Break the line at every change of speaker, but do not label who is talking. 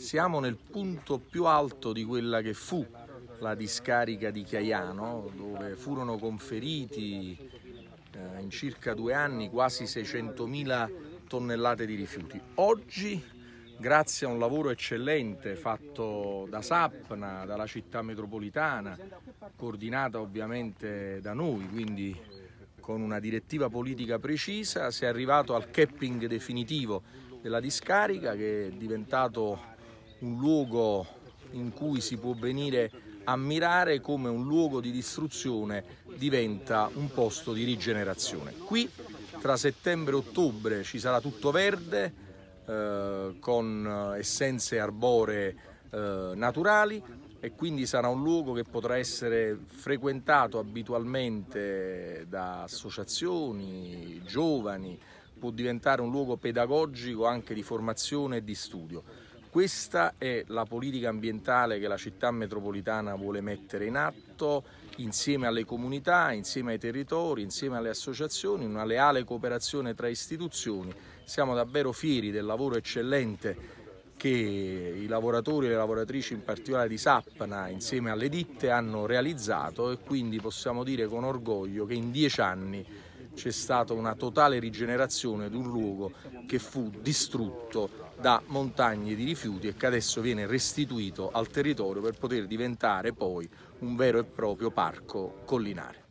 Siamo nel punto più alto di quella che fu la discarica di Chiaiano, dove furono conferiti eh, in circa due anni quasi 600.000 tonnellate di rifiuti. Oggi, grazie a un lavoro eccellente fatto da Sapna, dalla città metropolitana, coordinata ovviamente da noi, quindi con una direttiva politica precisa, si è arrivato al capping definitivo della discarica che è diventato un luogo in cui si può venire a mirare come un luogo di distruzione diventa un posto di rigenerazione. Qui tra settembre e ottobre ci sarà tutto verde eh, con eh, essenze arboree eh, naturali e quindi sarà un luogo che potrà essere frequentato abitualmente da associazioni, giovani, può diventare un luogo pedagogico anche di formazione e di studio. Questa è la politica ambientale che la città metropolitana vuole mettere in atto insieme alle comunità, insieme ai territori, insieme alle associazioni, una leale cooperazione tra istituzioni. Siamo davvero fieri del lavoro eccellente che i lavoratori e le lavoratrici in particolare di Sapna insieme alle ditte hanno realizzato e quindi possiamo dire con orgoglio che in dieci anni c'è stata una totale rigenerazione di un luogo che fu distrutto da montagne di rifiuti e che adesso viene restituito al territorio per poter diventare poi un vero e proprio parco collinare.